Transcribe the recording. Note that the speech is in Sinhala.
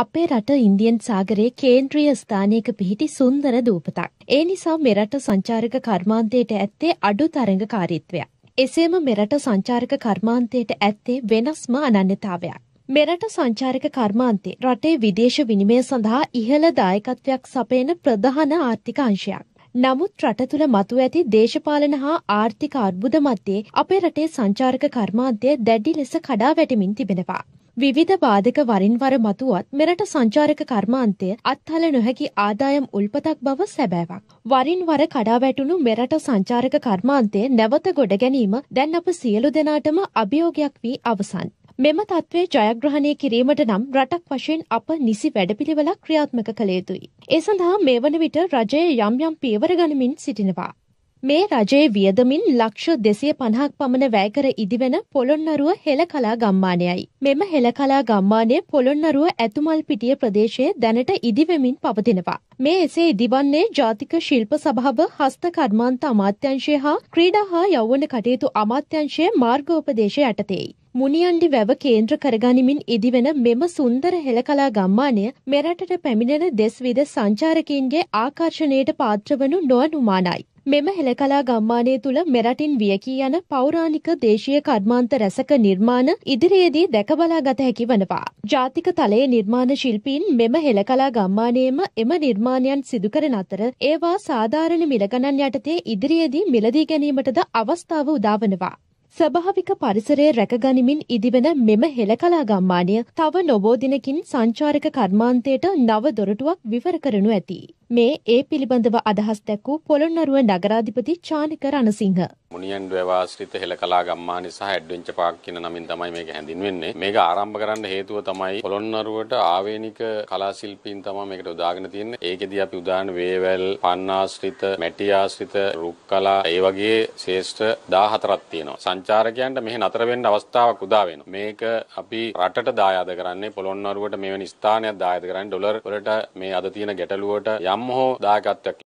අපේ රට ඉන්දියන් සාගරයේ කේන්ද්‍රීය ස්ථානයක පිහිටි සුන්දර දූපතක්. ඒ නිසා මෙරට සංචාරක කර්මාන්තයට ඇත්තේ අඩු තරඟකාරීත්වයක්. එසේම මෙරට සංචාරක කර්මාන්තයට ඇත්තේ වෙනස්ම අනන්‍යතාවයක්. මෙරට සංචාරක කර්මාන්තේ රටේ විදේශ විනිමය සඳහා ඉහළ දායකත්වයක් සපයන ප්‍රධාන ආර්ථික අංශයක්. නමුත් රට තුළ මතු ඇති දේශපාලන හා ආර්ථික අර්බුද මැත්තේ අපේ රටේ සංචාරක කර්මාන්තය දැඩි ලෙස කඩා වැටමින් තිබෙනවා. විවිධ බාධක වරින් වර මතුවත් මෙරට සංචාරක කර්මාන්තය අත්හල නොහැකි ආදායම් උල්පතක් බව සැබෑවක්. වරින් වර කඩා වැටුණු මෙරට සංචාරක කර්මාන්තය නැවත ගොඩ ගැනීම දැන් අප සියලු දෙනාටම අභියෝගයක් වී අවසන්. මෙම තත්ත්වය ජයග්‍රහණය කිරීමට නම් රටක් වශයෙන් අප නිසි වැඩපිළිවෙලක් ක්‍රියාත්මක කළ යුතුයි. ඒ සඳහා මේ වන විට රජය යම් යම් පියවර ගනිමින් සිටිනවා. මේ රජයේ වියදමින් ලක්ෂ දෙසිය පණහක් පමණ වැෑකර ඉදිවෙන පොළොන්නරුව හෙළ කලා ගම්මානයයි. මෙම හෙළ කලා ගම්මානය පොළොන්නරුව ඇතුමල් පිටිය ප්‍රදේශයේ දැනට ඉදිවෙමින් පවතිනවා. මේ එසේ ඉදිවන්නේ ජාතික ශිල්ප සභාව හස්තකර්මාන්ත අමාත්‍යංශය හා ක්‍රීඩා හා යවන කටයුතු අමාත්‍යංශය මාර්ගෝපදේශය යටතෙයි. මුනිියන්ඩි වැව කේන්ද්‍ර කරගනිමින් ඉදිවෙන මෙම සුන්දර හෙළකලා ගම්මානය මෙරටට පැමිණෙන දෙස්විද සංචාරකීන්ගේ ආකර්ශණයට පාත්‍රවනු නොවනුමානයි. මෙම හෙළකලා ගම්මානය තුළ මෙරටින් වියකී යන පෞරාණික දේශීය කර්මාන්ත රැසක නිර්මාණ ඉදිරියේදී දැකබලා ගත හැකි වනවා. ජාතික තලයේ නිර්මාණ ශිල්පීන් මෙම හෙළකලා ගම්මානයේම එම නිර්මාණයන් සිදුකරන අතර ඒවා සාධාරණ මිලගණන් යටතේ ඉදිරියේදී මිලදී ගැනීමටද අවස්ථාව උදාවනවා. ස්වභාවික පරිසරය රැකගනිමින් ඉදිවන මෙම හෙළකලා ගම්මානය තව නොබෝ දිනකින් සංචාරක කර්මාන්තයට නව දොරටුවක් විවර කරනු ඇති. මේ ඒ පිළිබඳව අදහස් දැක්වූ පොළොන්නරුව නගරාධිපති චානික රණසිංහ. මුනියන්ඩුව වාශ්‍රිත හෙළ කලා ගම්මානි සහ ඇඩ්වෙන්ච පාක් කියන නමින් තමයි මේක හැඳින්වෙන්නේ. මේක ආරම්භ කරන්න හේතුව තමයි පොළොන්නරුවට ආවේනික කලා ශිල්පීන් තමයි මේකට උදාගෙන තියෙන්නේ. ඒකෙදී අපි උදාහරණ වේවැල්, පන් ආශ්‍රිත, මැටි ආශ්‍රිත, රුක් කලා ඒ වගේ ශේෂ්ඨ 14ක් තියෙනවා. සංචාරකයන්ට මෙහි නතර වෙන්න අවස්ථාවක් උදා වෙනවා. මේක අපි රටට දායාද කරන්නේ පොළොන්නරුවට මෙවැනි ස්ථානයක් දායාද කරන්නේ ඩොලර් වලට මේ අද තියෙන ගැටලුවට යම් සම්මෝහ දායකත්වයක්